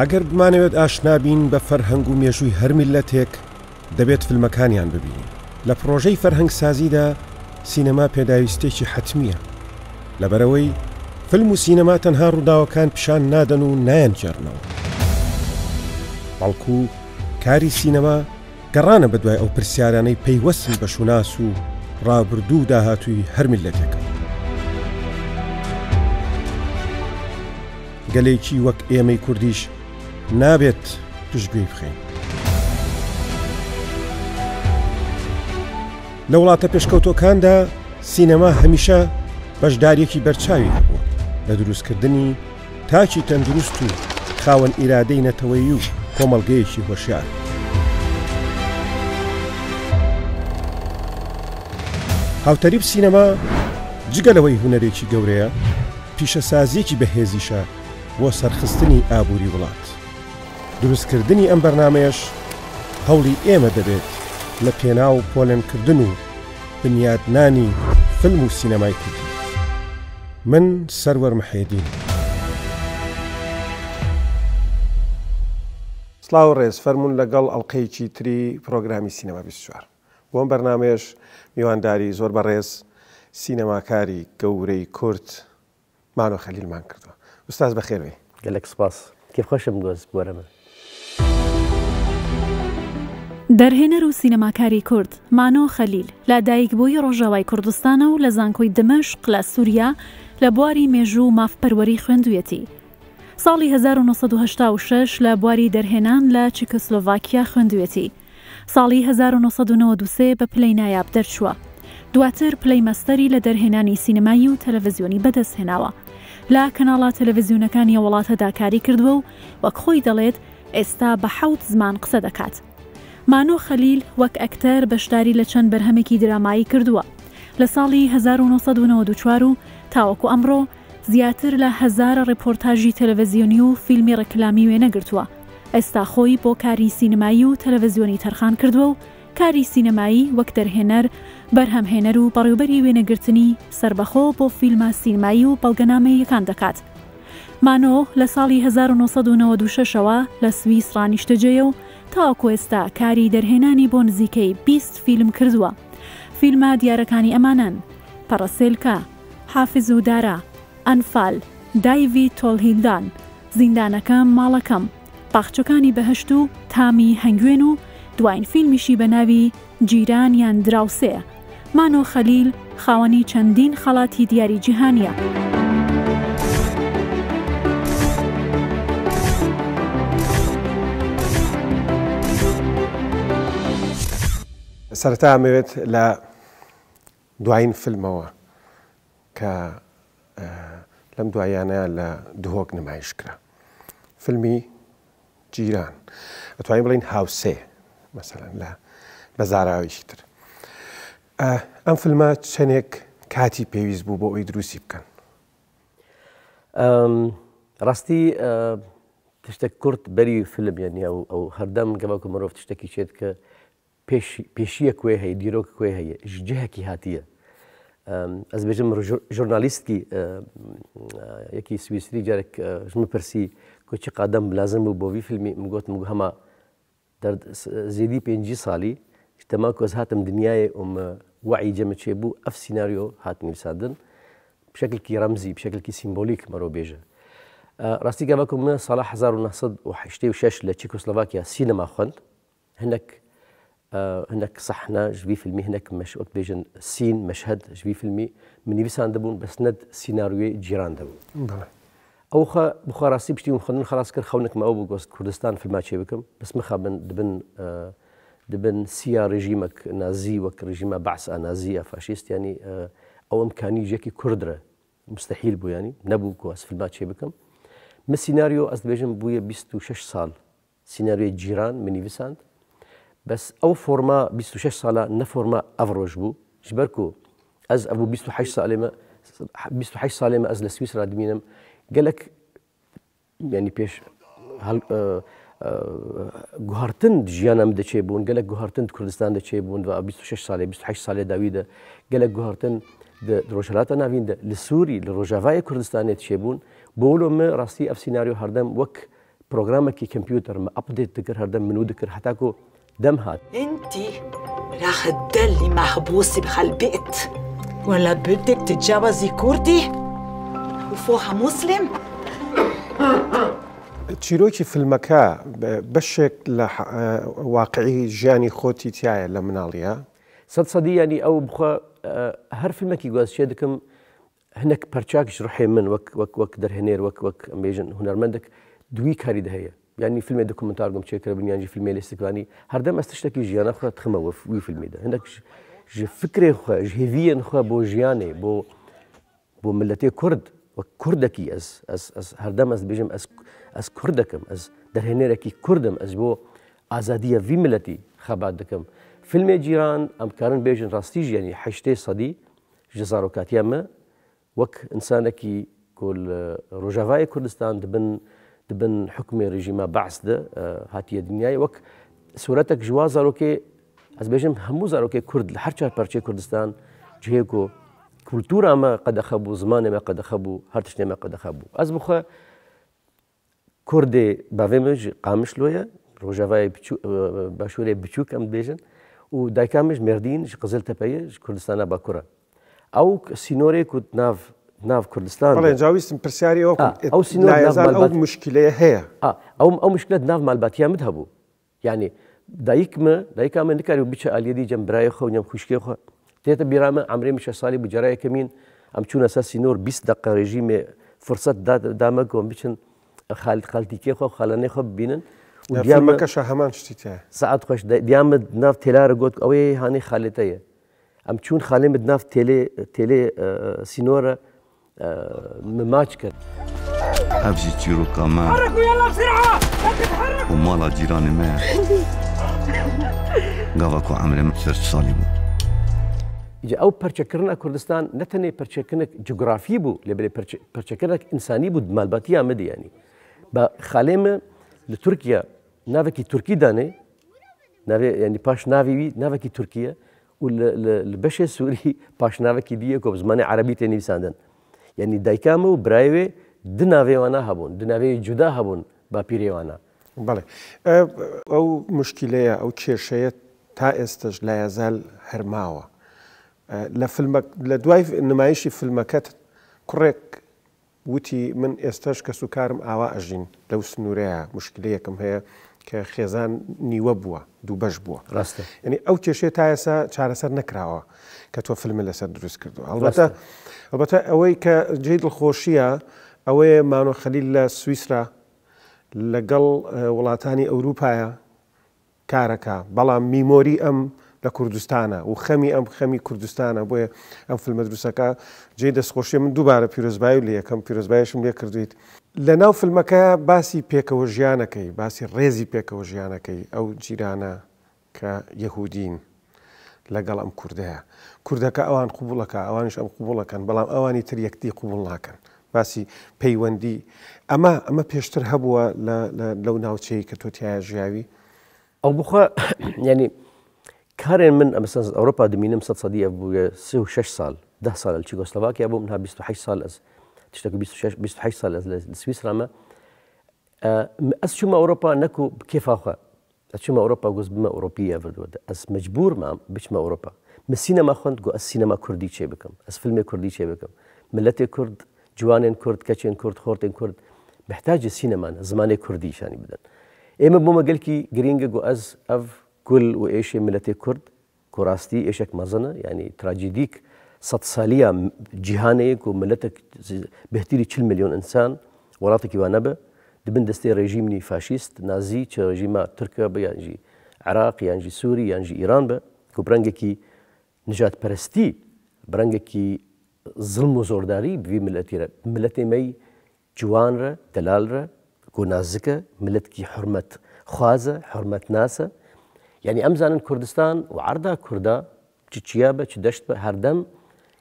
ئەگەر بمانەوێت ئاشنابین بە فەرهەنگ و مێژووی هەرمیلەتێک دەبێت فلمەکانیان ببینین لە پرۆژەی فەرهەنگ سازیدا سینەما پێداویستێکی حتممیە لەبەرەوەی فلم و سینەما تەنها ڕووداوەکان پیشان نادەن و نایەنجێرنەوە بەڵکو کاری سینەما گەڕانە بەدوای ئەو پرسیارانەی پەیوەسم بە شوناس و ڕابردوو داهاتووی هەرمیلەتێکەکە گەلێکی وەک ئێمەی کوردیش نابێت توشگوی بخین. لە وڵاتە پێشکەوتۆکاندا سینەما هەمیشە بەشدارێکی بەرچاوی هەبوو لە دروستکردنی تاکی تەندروست و خاوەن ئیرادەی نەتەوەی و کۆمەلگەیەکی هۆشیار. هاوتەریب سینەما جگەلەوەی هوەرێکی گەورەیە پیشەسازیەکی بەهێزیشە بۆ سەرخستنی ئابووری وڵات. دروستکردنی ئەم بەرنمەیەش هەوڵی ئێمە دەبێت لە پێناو پۆلێنکردن و بنیادنانی فلم و سینەمای کوردی من سەروەر محێدین سلااو ڕێز فەرمونون لەگەڵ ئەڵلقەیەکی تری پرۆگرامی سینەما 24 بۆم بەرنمەیەش میوانداری زۆر بەڕێز سینەماکاری گەورەی کورت مانۆ خەلیلمان کردووە ئوستاز بەخێوێ گەلک سپاس کێ خۆشم دۆست بۆرە من دەرهێنەر و سینەماکاری کورد مانۆ خەلیل لادایک بۆی ڕۆژاوای کوردستانە و لە زانکۆی دمەشق لە سووریا لە بواری مێژوو و مافپەروەری خوێندویەتی. ساڵی 1986 لە بواری دەرهێنان لە چیکسلۆڤاکیا خوێندوێتی. ساڵی 1993 بە پلەی نایاب دەرچووە. دواتر پلەی مەستەری لە دەرهێنانی سینەمایی و تەلەڤزیۆنی بەدەستهێناوە. لا کەناڵات تەلەڤزیونەکانی وڵاتە داکاری کردووە و وەک خۆی دەڵێت ئێستا بە حەوت زمان قسە دەکات. مانۆ خەلیل وەک ئەکتەر بەشداری لە چەند بەرهەمێکی درامایی کردووە لە ساڵی 1994 و تاوەکو ئەمڕۆ زیاتر لە هزارە ڕپۆرتاژی تەلەڤزیۆنی و فیلمی ڕکلامی وێنەگرتووە ئێستا خۆی بۆ کاری سینەمایی و تەلەڤزیۆنی تەرخان کردووە و کاری سینەمایی وەک دەرهێنەر بەرهەمهێنەر و بەڕێوبەری وێنەگرتنی سربەخۆ بۆ فیلمە سینمایی و بەڵگەنامەیەکان دەکات. مانۆ لە ساڵی 1996ەوە لە سوئیس ڕانیشتەجێ و تاکو ئێستا کاری دەرهێنانی بۆ نزیکەی 20 فیلم کردووە فیلمە دیارەکانی ئەمانن پەرەسێلکە حافز و دارا ئەنفال دایوی تۆڵهیلدان زیندانەکەم ماڵەکەم پاخچەکانی بەهشت و تامی هەنگوێن و دوین فیلمیشی بە ناوی جیران یان دراوسەیە مانۆ خەلیل خاوەنی چەندین خەڵاتی دیاری جیهانیە. سەرتا ئەمەوێت لە دوایین فیلمەوە کە لەم دوایانە لە دهۆک نمایشکرا فیلمی جیران ئەتوانین بڵین هاوسێ مەمثلەن لە بەزاراویشی تر ئەم فیلمە چەندێک کاتی پێویست بوو بۆ ئەوی دروستی بکەن ڕاستی تشتە کورت بەری فلم یاننی ئەو هەردەم گەباکو مرۆڤ تشتێکی چێت کە پێشیە کوێ هەیە دیرۆک کوێ هەیە جهەکی هاتیە ئەس جورنالیست کی یکی سویسری جارێک جمع پرسی که چه قدم لازم بوو بۆ وی فیلمی مگوتم هەما زێدی پێنجی ساڵی تەما کۆز هاتم دنیای ام وعی جمع چه بو جەمەچێ بوو ئەف سناریۆ هاتنیسادن بشکلکی ڕەمزی بشکلکی سیمبۆلیک مەرۆ بێژە ڕاستی اه، گەمەکم منە ساڵە 1960 لە چیکۆسلۆڤاکیا سینما خوند هنک آه، هناك صحنا جبي المي هناك مش بيجن سين مشهد جبي في المي مني بيسان دبون بس ند سيناريو جيران دبون نعم. او خا بخاراسي بشتي مخنن خلاص كر خونك ما او كردستان في الماتشي بكم بس مخابن دبن آه، دبن سيا ريجيمك نازي وك ريجيما بعث نازية فاشيست يعني آه، او امكاني جاكي كردره مستحيل بو يعني نبو كواس في الماتشي بكم من سيناريو از بيجن بويا 26 سال سيناريو جيران مني بيساند بس ئەو فۆما 26 سالا نەفۆما ئەڤڕۆژ بوو ژبەرکو ئەس ئەبوو 28 سالێمە 28 سالێمە ئەس لە سویسرا يعني بيش هل پێش گوهارتن ژیانم دەچێ بون گەلک گوهارتن کوردستان دەچێ بوون و 26 سالێ 28 سالێ داویدە گەلک گوهارتن ڕۆژهلاتە ناویندە لە سووری لە ڕۆژاوای کوردستانی دەچێ بوون بۆلۆمە ڕاستی ئەف سناریو هەردەم وەک پرۆگرامێکی کمپیوتەر مە ئەپدێت دەکرد هەردەم منو دەکرد هەتاکو دمها انت راح تضلي محبوسه بهالبيت ولا بدك تتجوزي كردي وفوها مسلم چیرۆکی في بەشێک لە آه، واقعي جاني خوتي تاعي لمناليا صد صدي يعني او بخو آه، هر في المكي گوازشێ دەکەم هناك برشاكش ڕحێ من وك وەک وەک وك وك ميجن ئەمێژن هوەرمەندێک دوي كاري دهيه یعنی فیلمی دکومنتار گم چیکر بین یعنی فیلمی لیستکانی هر دم استش تکی جیانا خود تخمه و وی فیلمی ده هندک جی فکر خو جهویان خو بو جیانه بو بو ملت کرد و کردکی از از از هر دم از بیجم از از کردکم از درهنرکی کردم از بو آزادی وی ملتی خبر دکم فیلم جیران ام کارن بیجن راستیج یعنی حشته صدی جزاروکاتیامه وک انسانکی کل رجوای کردستان دبن دبن حکمی رژیمە بەعس هاتیە دنیای وەک سوورەتێک ژوا زارۆکێ ئەزبێژم هەموو زارۆکێ کورد لە هەرچار پەرچی کوردستان جێک و کولتورامە قەدەخە بوو زمانێمە قەدەخە بوو هەر شتێمە قەدەخە بوو ئەس بخە کوردێ باێمەژ قامش لۆیە ڕۆژاوای باشوورێ بچووک ئەم بێژن و دایکامش مردین قزل تەپەیە کوردستانە باکوورە ئەو سینۆرێک و ناو ناف كردستان بەڵێ جاویستم پرسیاری ئەو ئەو سینۆزان ئەو مشکلەیە هەیە ئەو ئەو مشکلت ناو مالباتیان مت هەبوو ینی دایکمە دایکا من نکاری و بچە ئالیدی جەمبرای خۆ نم خوشکی خۆ تێتە بیرامە ئەمرێ میشە ساڵی بجارایەکەمین ئەم چوونە سا سینۆر 20 دقه ڕێژیمێ فرسەت دامە گۆم بچن خالت خالتیکێ خۆ خالەنەی خۆ ببینن دیامەکەشە هەمان شتیتە سعات خۆش دیامە ناو تێلارە گوت ئەوەی هانەی خالێتەیە ئەم چون خالێمت ناف تێلێ تێلێ آه، سینۆرە مماجكر آه، أبجي تشيرو كمان حركوا يلا بسرعة لا تتحركوا ومالا جيراني مات قاوكو عمري سرت صالبو جا او پرچکرنا كردستان نتني تنه پرچکنک جغرافی بو لبل پرچکنک انسانی بود مالباتی آمد یعنی يعني. با خالم لتركيا نافكي تركي داني دانه يعني یعنی پاش ناوی وی ناوه کی ترکیه و لبشه سوری پاش ناوه کی یعنی دایکامە و برایوێ دناوێوانە هەبوون دناوێ جودا هەبوون با پیرێوانە بڵێ ئەو مشکلەیە ئەو کێشەیە تا ئێستش لایەزال هەرماوە لە لە دوای نمایشی فیلمەکەت کوڕێک وتی من ئێستش کەس و کارم ئاوا ئەژین لەو سنوورەیە مشکلەیەکم هەیە کە خێزان نیوە بووە دوو بەش بووە ڕاستە ینی ئەو کێشێت تا ئێسا چارەسەر نکراوە کە تۆ فلمە لەسەر دروست کردو هەڵبەتە ئەلبەتە ئەوەی کە جێ دڵخۆشیە ئەوەیە مانۆ خەلیل لە سویسرا لەگەڵ وڵاتانی ئەوروپایە کارەکە بەڵام میمۆری ئەم لە کوردستانە و خەمی ئەم خەمی کوردستانە بۆیە ئەم فلمە دروستەکە جێ دەستخۆشی من دووبارە پیرۆزبای و لە یەکەم پیرۆزبایشم لێ کردویت لە ناو فلمەکە باسی پێکەوە ژیانەکەی باسی ڕێزی پێکەوە ژیانەکەی ئەو جیرانە کە یەهودین لەگەڵ ئەم کوردەیە کوردەکە ئەوان قوبولەکە ئەوانش ئەم قوبولەکەن بەڵام ئەوانی تر یەکتی قوبول ناکەن باسی پەیوەندی ئەمە ئەمە پێشتر هەبووە لەو ناوچەی کە تۆتیایە ژیاوی ئەو بخوا ینی کارێن من ئەمە ئەوروپا دمینم سە سەدیە بووە 36 سال ده سال چی گۆستەواکیا بووم ها 26 سال ئەس تشتكي 26 سنه لسويسرا ما اسشوما آه، اوروبا نكو كيف اخا اسشوما اوروبا غوز بما اوروبيه فدود اس مجبور ما بيش اوروبا من السينما خوند جو السينما كردي تشي بكم اس فيلم كردي تشي بكم ملتي كرد جوانين كرد كاتشين كرد خورتين كرد محتاج السينما زمان كردي يعني بدن ايما بوما قالكي جرينجا جو از اف كل وايش ملتي كرد كوراستي ايشك مزنه يعني تراجيديك سەدسالیە جیهانەیەک و ملەتە بهتری چ میلیۆن ئینسان وڵاتێکی وانەبە دبن دەستی ڕێژیمنی فاشیست نازی چ ڕژیمە ترکە بە یانجی عراق یانجی سووری یانجی ئیران بە کو برەنگێکی نجات پەرستی برەنگێکی زلم و زۆرداری بوی ملەتیرە ملەتێمەی جوانرە دەلالرە کو نازکە ملەتکی حرمەت خوازە حرمەت ناسە یعنی ئەمزانن کوردستان و عردا کووردا چ چیا بە چ دەشت بە هەردەم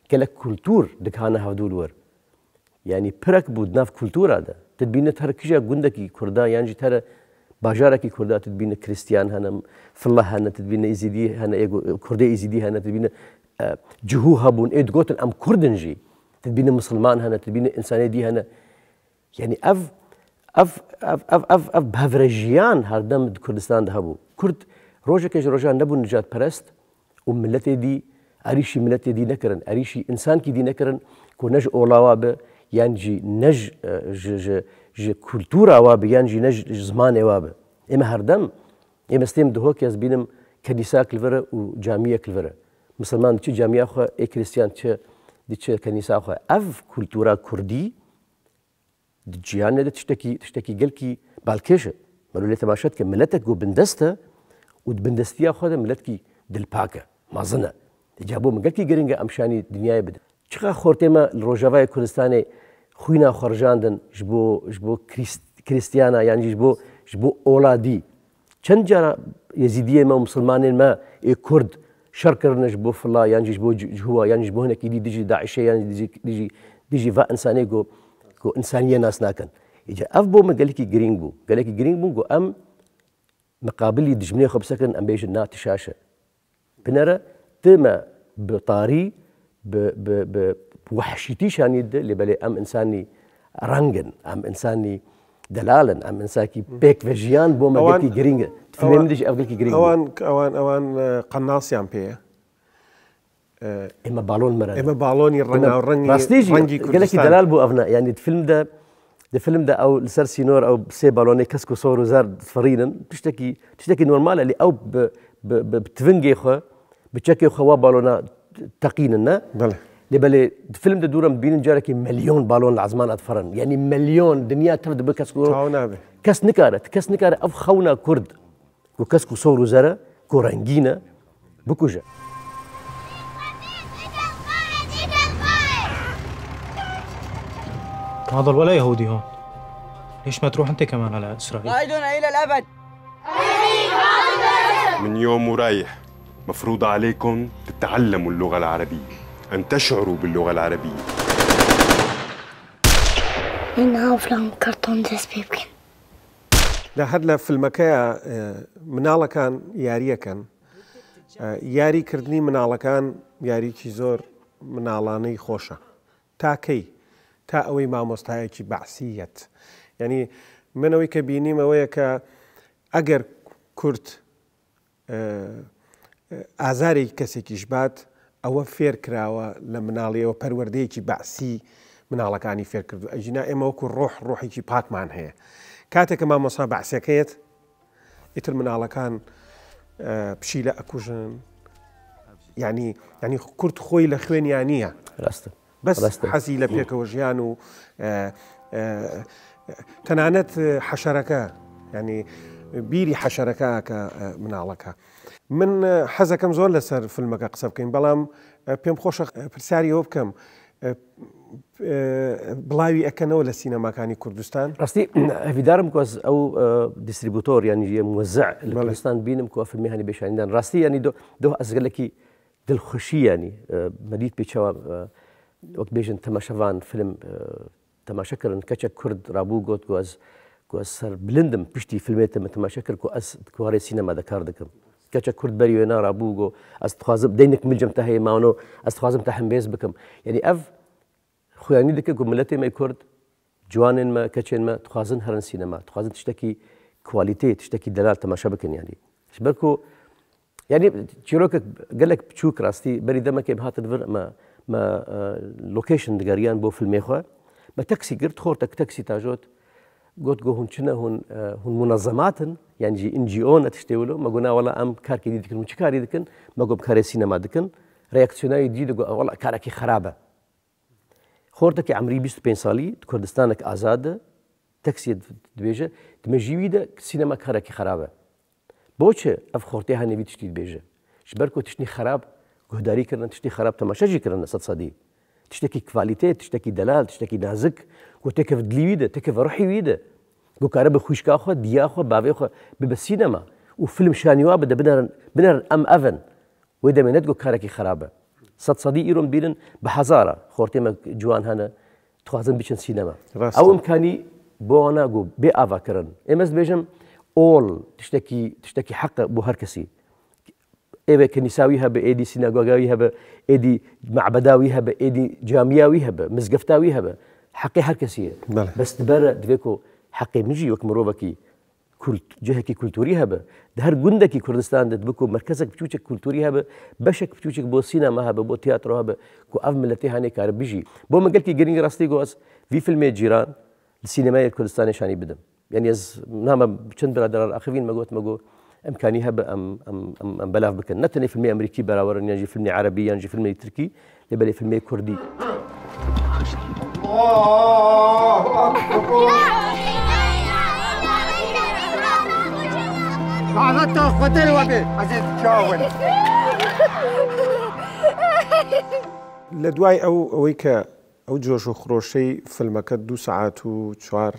کە لە کولتور دکانە هەودولوەر ینی يعني پرک بود ناف کولتورادا تبینە هەر کژە گوندەکی کووردا یانجی يعني تەرە باژارێکی کووردا تبینە کریسیان هەنم فله هەنە تبینە ئیزیدی هەنە کوردی ئیزیدی هەنە تبینە آه، جهو هەبوون ئێ گوتن ئەم کوردنجی تبینە مسلمان هەنە تبینە ئینسانی دی هەنە یعنی يعني اف ئەف بەڤرەژیان هەردەم کوردستان هەبوو کورد ڕۆژێکێک ڕۆژان نەبوو نجات پەرست و ملەتێ دی عریشی ملت دی نکردن عریشی انسان کی دی نکردن که نج اولاوا به یعنی جی نج ج ج ج کلتورا وا به یعنی جی نج زمان وا به اما هر دم اما استیم ده که از بینم کنیسا کلوره و جامعه کلوره مسلمان چه جامعه خو ای کریستیان چه دیچه کنیسا خو اف کلتورا کردی جیان ده تشتکی تشتکی گل کی بالکشه ملولی تماشات که ملتک گو بندسته و بندستی خود ملت کی دل پاکه مازنه جابو من منگەلکی گرنگە ئەمشانی دنیای بدە چقا خۆرتێمە ڕۆژاوای کوردستانی خوی ناخۆڕژاندن جبو جبو ژ بۆ کریسیانە یانجیش بۆ ژ بۆ ئۆلادی چەند جارە یزیدیەمە مسلمانێنمە ئێ کورد شەرکردنش بۆ فڵا یانجیش بۆ جووە یانجیش بۆ هەنێکی دی دژی داعشە یان دژی دژی ڤ ئەسانەی گۆ کۆ ئینسانیە ناسناکەن ئیجا ئەف بۆ مەگەلێکی گرنگ بوو گەلێکی گرنگ بوو گۆ ئەم مقابلی ام خۆبسەکەن ئەمبێژن ناتشاشە بنەرە تما بطاري بوحشتيش هاني اللي بلي ام انساني رنجن ام انساني دلالن ام انساني بيك فيجيان بوما قلتي جرينج تفهمي مدش افقلكي جرينج اوان اوان اوان آه، قناص يام بيه اما بالون مرة اما بالوني الرنجي الرنجي راستيجي قال لك دلال بو افنا يعني الفيلم ده ده فيلم ده او سر سينور او سي بالوني كاسكو صور وزار فرينا تشتكي تشتكي نورمال اللي او بتفنجي خو بتشكي خوا بالونا تقيننا بله لبلي فيلم دورا بين جارك مليون بالون العزمان أطفرن يعني مليون دنيا تبدو بكاس كورو كاس نكارت كاس نكارت أف خونا كرد كو كو صورو زرا كو رنجينا بكوجا ما ضل ولا يهودي هون ليش ما تروح انت كمان على اسرائيل قائدنا الى الابد من يوم ورايح مفروض عليكم تتعلموا اللغة العربية أن تشعروا باللغة العربية في لە هەر لە فیلمەکەیە آه، مناڵەکان یاریەکەن یاریکردنی آه، مناڵەکان یاریکی زۆر مناڵانەی خۆشە خوشة تا ئەوەی مامۆستایەکی بەعسیەت یعنی يعني کە بینیم ئەوەیە کە كرت کورت آه، ئازاری کەسێکیش بات ئەوە فێر کراوە لە مناڵیەوە پەروەردەیەکی باسی مناڵەکانی فێر کردو ئەژینا ئێمەوەکو ڕۆح ڕۆحێکی پاکمان هەیە کاتێکە مامۆسا بەعسەکەیت ئیتر مناڵەکان پشی لە ئەکوژن ینی ینی کورت خۆی لە خوێنیان نییە بەس حەزی لە پێکەوە ژیان و تەنانەت حەشەرەکە ینی بیری حەشەرەکە کە مناڵەکە. من حەزەکەم زۆر لەسەر فیلمەکە قسە بکەین بەڵام پێم خۆشە پرسیاری ئەو بکەم بڵاوی ئەەکەنەوە لە سینەماکانی کوردستان ڕاستی ئەویدارم کۆز ئەو دیستریبوتۆر یانی موەزع لە کوردستان بینم کو فیلمی هەنی بێشانیدان ڕاستی ینی دو ئەزگەلێکی دڵخۆشیانی مەلیت پێچەوە وەک بێژن تەماشەوان فلم تەماشەکردن کەچە کورد رابوو گوت گۆز گۆ سەر بلندم پشتی فلمێتە مەتەماشەکرد و ئەس کوارێ سینەما دەکار دەکەم کەچە کورد بەریێ نارابوو گۆ ئەس خوازم دەینێک مجمتە هەیە ماونەوە ئەس خوازم تا هەمبێز بکەم یعنی يعني ئەف خۆیانی دەکە گوملەتی مە کورد جوانێنمە تخازن تخوازن هەرن سینەما دلال تشتێکی کوالیتی يعني شبكو يعني بکەن یانی بەرکۆ یعنی چیرۆکە گەلێک بچووک ڕاستی بەری دەمەکەی هاتن ورمە لۆکیشن دەگەریان بۆ فلمێخوا بە تەکسی گرت خۆر تەک تەکسی تاژۆت گوت گو هون چنە آه، هون هون منەظەماتن یانجی يعني ئنجیۆ نەتشتێولو مەگونا وڵە ئەم کارکی دیکن و چ ما دکن مەگوم سينما سینەما دکن ڕێکسیۆناوی دی دەگو ئەوڵ کارەکی خراپە خۆردەکی ئەمری 25 سالي كردستانك ازاد تاكسي دبيجه دمەژیوی دە سينما كارك خرابه بۆچێ اف خورتي هەنەوی تشتی دبێژە شبركو بەرکۆ خراب قهداري كرنا تشتی خراب تەماشەجی كرنا سە صديق تشتكي كفاليتي تشتكي دلال تشتكي نازك وتكف دليويده تكف روحي ويده قوكارا بخوشكا خو ديا خو بافي خو ببسينما وفيلم شانيوا بدا بنر بنر ام افن ويدا منت كاركي خرابه صد صدي ايرون بيرن بحزاره خورتي جوان هنا تخازن بيشن سينما او امكاني بوانا قو بي افا كرن امس بيجم اول تشتكي تشتكي حق بو هركسي ئێوە کنیساوی هەبە ئێدی سینەگۆگاوی هەبە ئێدی معبداوی هەبە ئێدی جامیاوی هەبە مزگەفتاوی هەبە حەقی هەرکەسیە بەستبەرە دوێک و حەقی مژی وەک مرۆڤکی جهێکی کولتوری هەبە هەر گوندێکی کوردستان دەت بکو مرکزك بچوچێک کولتوری هەبە بەشێک بچوچێک بۆ سینەما هەبە بۆ تیاتر هەبە کو ئەف ملەتی هەنێک کارە بژی بۆ مەگەلکی راستي گوس گۆز وی جيران جیران سینەمای شاني بدم يعني از نامە چند برادران ئەخوین مەگوت مەگو امكانيها ام ام ام, أم بلاف بکن نتني فیلمی امریکی براورن یعنی فیلمی عربی یعنی فیلمی ترکی لبلی فیلمی کردی الله اکبر عقدت اخوتي وبي عزيز تشاول لە دوای ئەو ئەوەی کە ئەو جۆش و خرۆشەی فلمەکە دو سعات و چوار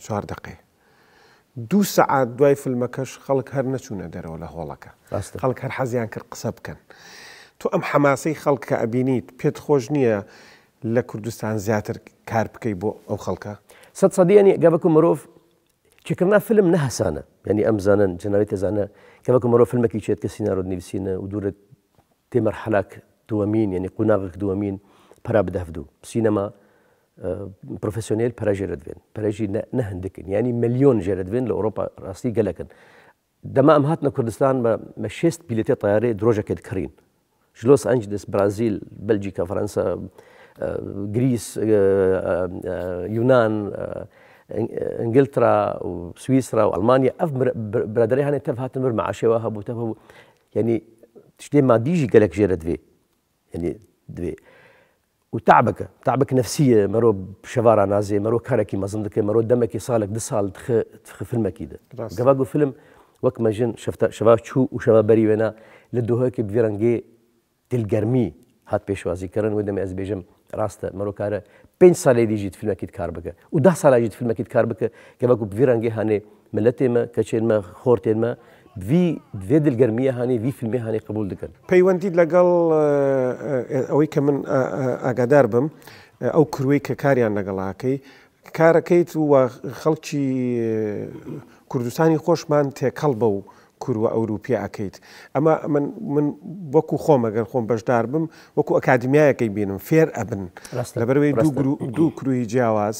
چوار دقێ دو ساعت دوای فلمەکەش خەڵک هەر نەچوونە دەرەوە لە هۆڵەکە خەڵک هەر حەزیان کرد قسە بکەن تو ئەم حەماسەی خەڵک کە ئەبینیت پێت خۆش نییە لە کوردستان زیاتر کار بکەی بۆ ئەو خەڵکە سەد سەدیانی گەبک و مرۆڤ چکردنا فلم نەهسانە ینی ئەم زانن جناوی تێزانە گەبک مرۆڤ فلمەکی چێت کە سینناڕۆ نووسینە و دوورە تێمەرحەلاک دووەمین ینی قوناغک دووەمین پرا بدەفدوو سینەما بروفيسيونيل برا جيردفين برا جي نهن دكن يعني مليون جيردفين لاوروبا راسي قلقن دما هاتنا كردستان ما مشيست بيليتي طياري دروجا كد كرين لوس انجلس برازيل بلجيكا فرنسا آه، غريس آه، آه، يونان انجلترا وسويسرا والمانيا اف برادري هاني تف هاتن مع معاشي وهب يعني تشتي ما ديجي قالك في يعني دوي وتعبك تعبك نفسية مرو بشفارة نازي مرو كاركي مزندك مرو دمكي صالك دسال تخ تخ فيلم كيدا قباقو فيلم وك ما جن شفت شباب شو وشباب بري وانا لدو هيك بفيرانجي تلقرمي هات بيشوازي كرن ودم از بيجم راسته مرو كاره بين سالي دي جيت فيلم كيد كاربك وده سالي جيت فيلم كيد كاربك قباقو بفيرانجي هاني ملتي ما كاتشين ما خورتين ما وی دوێ دلگەرمیە هاانێ وی فیلمی هاانێ قبول دەکەن پەیوەندید لەگەڵ ئەوەی کە من ئاگادار بم ئەو کروی کە کاریان لەگەڵاکەی کارەکەیت و خەڵکی کوردستانی خۆشمان تێکەڵ بە و کووە ئەوروپیا ئەکەیت ئەمە من وەکو خۆم ئەگەر خۆم بەشدار بم وەکو ئەکادمیایەکەی بینم فێر ئەبن لەبەروەی دوو کروی جیاواز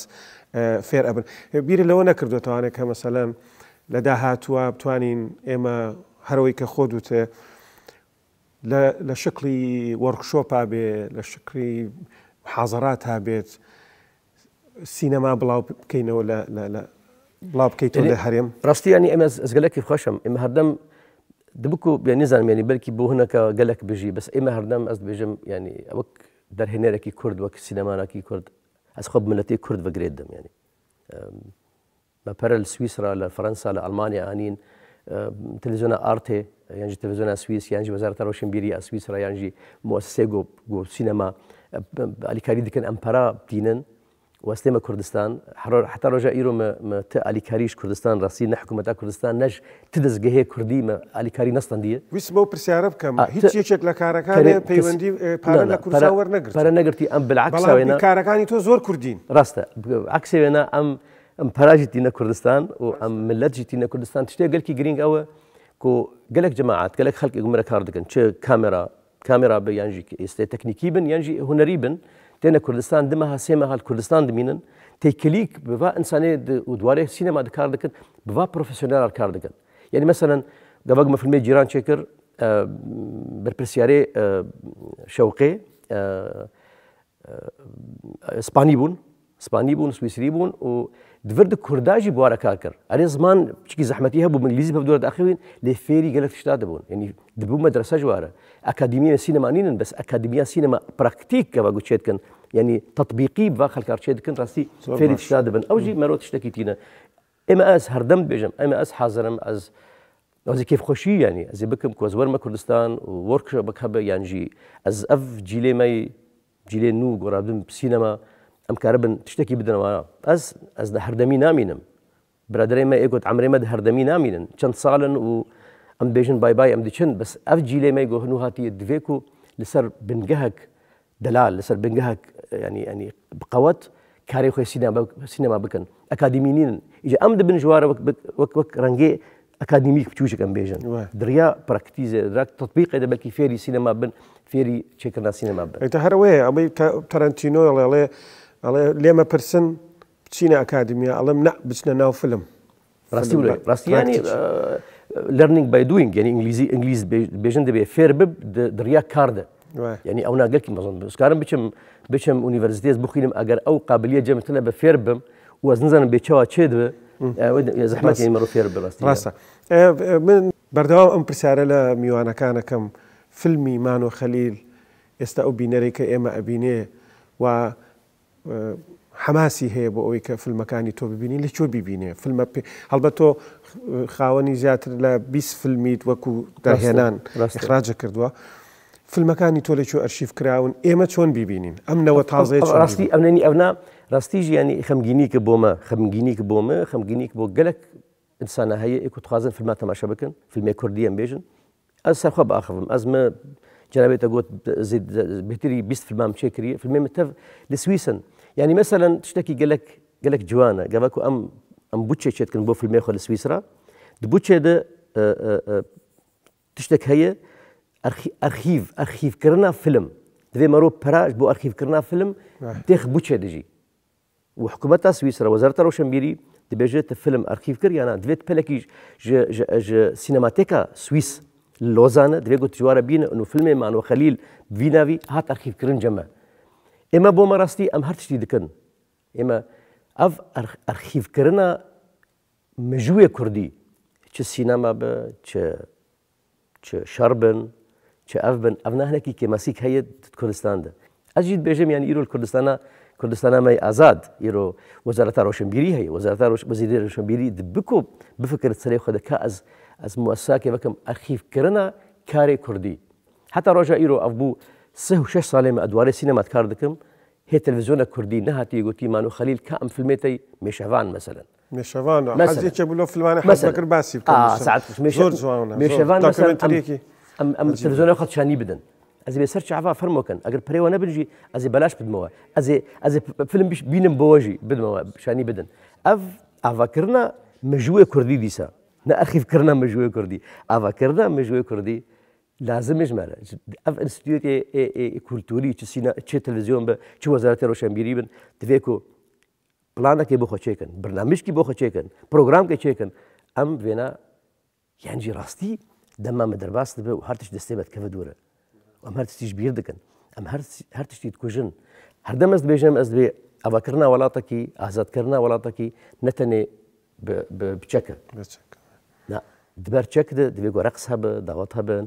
فێر ئەبن بیرە لەوە نەکردوێتوانێت کە مەسەلەن لە داهاتوە بتوانین ئێمە هەرەوەی کە خۆ دوتێ لە شکلی وەرکشۆپا بێ لە شکلی حازرات هابێت سینەما بڵاو بکەینەوە بڵاو بکەیت لە هەرێم ڕاستیانی ئەمە ئەزگەلەکی خۆشم ئمە هەردەم دبکو بیا نزانمێنی بەرکی بۆ هەنەکە گەلک بژی بەس ئێمە هەردەم ئەس بێژم ینی ئەوەک دەرهێنەرێکی کورد وەک سینەماناکی کورد ئەس خۆ منەتی کورد بەگرێت دەمێنی ببرل سويسرا لفرنسا لالمانيا انين آه، تلفزيون ارتي يعني تلفزيون سويس يعني وزاره روشن بيري سويسرا يعني مؤسسه جو, جو سينما آه، علي كاري كان امبارا دينن واسلام كردستان حتى رجع ايرو ما تا علي كاريش كردستان راسي نحكم تا كردستان نج تدز جهه كردي ما علي كاري نصلا دي ويس مو برسياره بكم آه، هيتش يشك لكاركاني بيواندي بارا لكرسا ورنقرت بارا نقرتي ام بالعكس وينا بلا كردين راستا عكس وينا أم امپراجی تینا کردستان و ام ملت جی تینا کردستان تشتی گل کی گرینگ او کو گلک جماعت گلک خلق گمرا کار دکن چه کامera کامera به یانجی است تکنیکی بن یانجی هنری بن تینا کردستان دمها سیما هال کردستان دمینن تیکلیک بوا انسانی ودواره سینما دکار دکن بوا پروفیشنال کار دکن یعنی يعني مثلا قبل ما فيلمي جيران شكر آه بربرسياري آه شوقي آه, آه، بون اسپانی بون سويسري بون و دفرد كرداجي بوارا كاكر کرد. زمان چیکی زحمتی ها من ليزي بدور دورت آخرین لفری گلک شده دبون. يعني دبو مدرسه جوارا اكاديميه سينما نینن بس اكاديميه سينما براكتيك که بگو كان يعني تطبيقي تطبیقی با خلق کار چید کن راستی فری شده دبون. اوجی مروت شده اما اس هردم بيجم اما اس حاضرم از از كيف خوشي يعني از بكم كو كوز ما كردستان وورك شوب هبه يعني جي از اف جيلي ماي جيلي نو قرابدم سينما بدنا ما از از ده هردمي نامينم برادري ما نامینم عمري ما ده هردمي نامينن چەند سالن و ئەم بێژن بایبای ئەم دچن بەس ئەف جیلێمەی گۆ هەنوو هاتیە دوێک لسر بنجهك بنگەهک دەلال لەسەر بنگەهک ینی ئەنی بقەوت کاری خۆی سینەما بکەن ئەکادیمینین ئیجا ئەم دبن ژوارە وەک وەک ڕەنگێ ئەکادمیک بچوشەکەم بێژن دریا پرەکتیزە درا تطبیقی دەبکی فێری سينما بن فيري چێکردنا سينما بن. هەروەیە ئەمەی تەرەنتینۆ يلا ئەڵێ لێمە پرسن بتشينا ئەکادمیا الله ن بچنە ناو ولا ڕاستی يعني ليرنينج باي دوینگ يعني انجليزي إنجليزي بێژن دەبێ فێر بب دڕیا کاردە یعنی يعني ئەو ناگەکی مەزن بسکارم بچم بچم ئونیڤرسیتێز بخینم ئەگەر ئەو قابلیە جەمتنە بە فێر بم آه، آه، و ئەزنزانم بێچەوە چێ زحمه يعني مەڕ فێر بڕاستی راسا من بەردەوام ام پرسیارە لە میوانەکانەکەم فلمی مان و خەلیل ئێستا ئەو بینەرێک کە و حماسی هەیە بۆ ئەوەی کە فلمەکانی تۆ ببینی لە چۆ ببینێ فلمە هەڵبە تۆ خاوەنی زیاتر لە 20 فلمیت وەکو داهێنان ڕاستخراجە کردووە. فلمەکانی تۆ لەکوێ ئەرشیف کراون ئێمە چۆن ببینین ئەم نەوە تازەیە ڕاستی ئەمنی ئەونا ڕاستی ژیانی خەمگینی کە بۆمە خەمگینی کە بۆمە خەمگینی بۆ گەلک ئینسانە هەیە ئێکوتخوازن فلمە تەماشە بکەن فیلمی کوردی ئەم بێژن ئەس سەرخوا باخەم ئەزمە جنابي تقول زيد بهتري في المام شيكري في المام تف لسويسن يعني مثلا تشتكي قال لك قال لك جوانا قال لك ام ام بوتشي شيت كان بو في الميخو لسويسرا دبوتشي ده آه، آه، آه، تشتك هي أرخي ارخيف ارخيف كرنا فيلم دفي مرو براج بو ارخيف كرنا فيلم نعم. تيخ بوتشي دجي وحكومتها سويسرا وزاره روشنبيري دبيجت فيلم ارخيف كر يعني دفيت بلكي ج ج ج سينماتيكا سويس Lozan'ı, dvego tijwara bîne û filmê man û Xelîl vîna wî hat arxîvkirin ceme. Îme bo me rastî em her tiştî dikin. Îme ev arxîvkirina mijûyê Kurdî çi sînema be, çi çi şer bin, çi ev bin, ev ne hinekî kemasîk heye Kurdistan'da. از بیژم یعنی ایرو کردستان کردستان مای آزاد ایرو وزارت روشنبیری هی وزارت روش وزیر روشنبیری دبکو بفکر سری خود که از از مؤسسه که وکم ارخیف کردن کار کردی حتی راجع ایرو افبو سه و شش ساله ما ادوار سینما کار دکم هي تلفزيون كردي نهاتي قلتي مانو خليل كام فيلميتي ميشافان مثلا ميشافان مثلا حزيت بلو فيلمان حزيت بكر باسي آه ساعات ميشافان مثلا ام ام التلفزيون اخذ شاني بدن ئەزی بێ سەرچ عفا فەرمۆکەن ئەگەر پرەوە نەبنجی ئەزی بەلاش بدمەوە ئەزێ ئەزێ فلم بیش بینم بۆژی بدمەوە شانی بدن ئەف ئاواکردە مەژوێ کوردی دیسە نە ئەخیفکردە مەژوێ کوردی ئاواکردە مەژوێ کوردی لازمش مەرە ئەف ئەستیوێت کولتوری چ تەلویزیۆن بە چ وەزارەتی ڕۆشنبیری بن دوێک و پلانەکەی بۆ خۆچێکن برنامشکی بۆ خۆچێکن پرۆگرامکە چێکن ئەم وێنە یانجی ڕاستی دەمامە دەرباست بێ و هەرتش دەستێبەت کەەوە دوورە ئەم هەر تستیش بیر دەکەن ئەم هەر تشتی دکوژن هەردەم ئەس بێژم ئەس بێ ئەوەکردنا وڵاتەکی ئازادکردنا وڵاتەکی نەتەنێ بچەکە دبەرچەک دوێ گۆ ڕقس هەبە داوت هەبن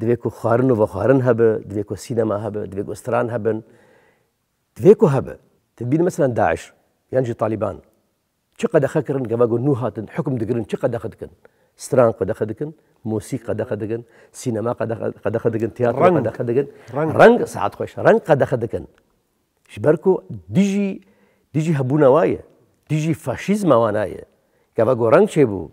دوێک و خوارن و بە خوارن هەبە دوێک و سینەما هەبە دوێک ئۆستران هەبن دوێک و هەبە تبین مثلەن داعش یانجی تالیبان چقدر دەخەکردن گەمەگو نو هاتن حکم دەگرن چقدر دەخەتکن ستران قد خدكن موسيقى قد خدكن سينما قد قد خدكن تياتر قد خدكن رنگ ساعات خوش رنگ قد خدكن شبركو ديجي ديجي هبونا وايه ديجي فاشيزم وانايه كابا گو رنگ چه بو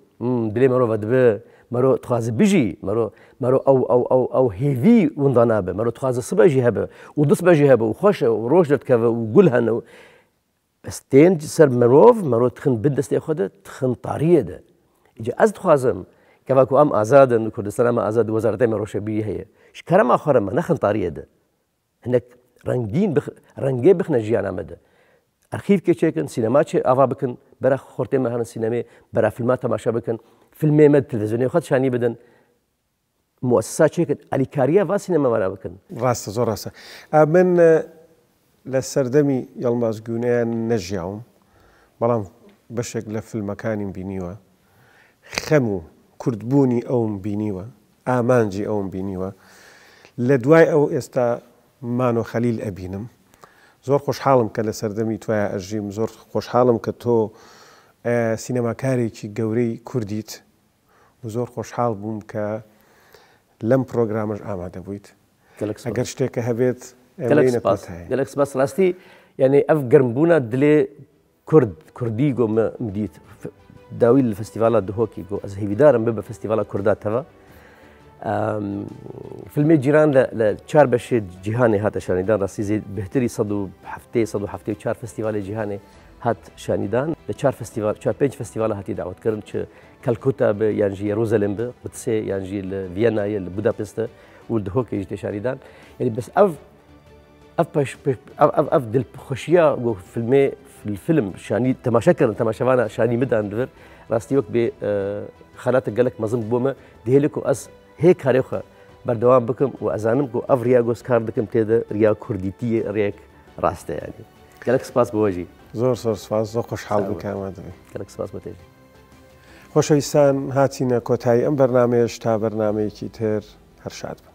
دلی مرو ودبه مرو تخاز بيجي مرو مرو او او او او هيفي وندانابه مرو تخاز سبجي هبه ودس بجي هبه وخوش وروج لتكا وقول هنو بس تين سر مروف مرو تخن بدس تاخده تخن طاريه ده اینجا از دخوازم که وکو ام آزادن کردستان ام آزاد وزارت ام بیه هی شکرم آخرم نخن طاریه ده هنک رنگین بخ... رنگی بخ نجیان آمده ارخیف که چکن سینما چه آوا بکن برا خورتی مهان سینما برا ها تماشا بکن فیلم مد تلویزیونی خود شانی بدن مؤسسات علی الیکاریا و سینما مرا بکن راست زور راست من لسردمی یلماز گونیان نجیاوم بەڵام بەشێک لە فیلمەکانیم بینیوە خەم و کوردبوونی ئەوم بینیوە ئامانجی ئەوم بینیوە لە دوای ئەو ئێستا مانۆ خەلیل ئەبینم زۆر خۆشحاڵم کە لە سەردەمی توایە ئەژیم زۆر خۆشحاڵم کە تۆ سینەماکارێکی گەورەی کوردیت و زۆر خۆشحاڵ بووم کە لەم پرۆگرامش ئامادە بوویت ئەگەر شتێکە هەبێت گەلکس باس ڕاستی یعنی ئەف گەرمبووە دلێ کورد کوردی گۆمە مدیت داویل فستیوالا دهۆکی گۆ ئەز هیویدارم ببە فستیوالا کورداتەوە فیلمی جیران لە چار بەشێ جیهانی هاتە شانیدان ڕاستیزی بهتری 1970 فستیوالی جیهانی هات شانیدان لە چار فستیوال چار پێنج فستیوالە هاتی داوتکردن چ کەلکوتا بە یانژی ڕۆزەلم بە قوتسێ یانژی لە ڤێنایە لە بوداپستە و دهۆکیش دێشانیدان یعنی يعني اف ئەو ئەف دڵخۆشیە بۆ فیلمێ في الفيلم شاني تما شكر تما شفانا شاني مدى اندفر راستي وك بي آه، خلات قالك مزم بوما دهلكو اس هيك هاريخه بردوام بكم وازانم كو افرياغوس كار بكم تيدا ريا كرديتي ريك راسته يعني قالك سباس بواجي زور زور سباس زور خوش حال بك سپاس زۆر سباس بکەمەسپاس خوش خۆشەویستان هاتينا كوتاي ام برنامج تا برنامج تر هەر شاد بن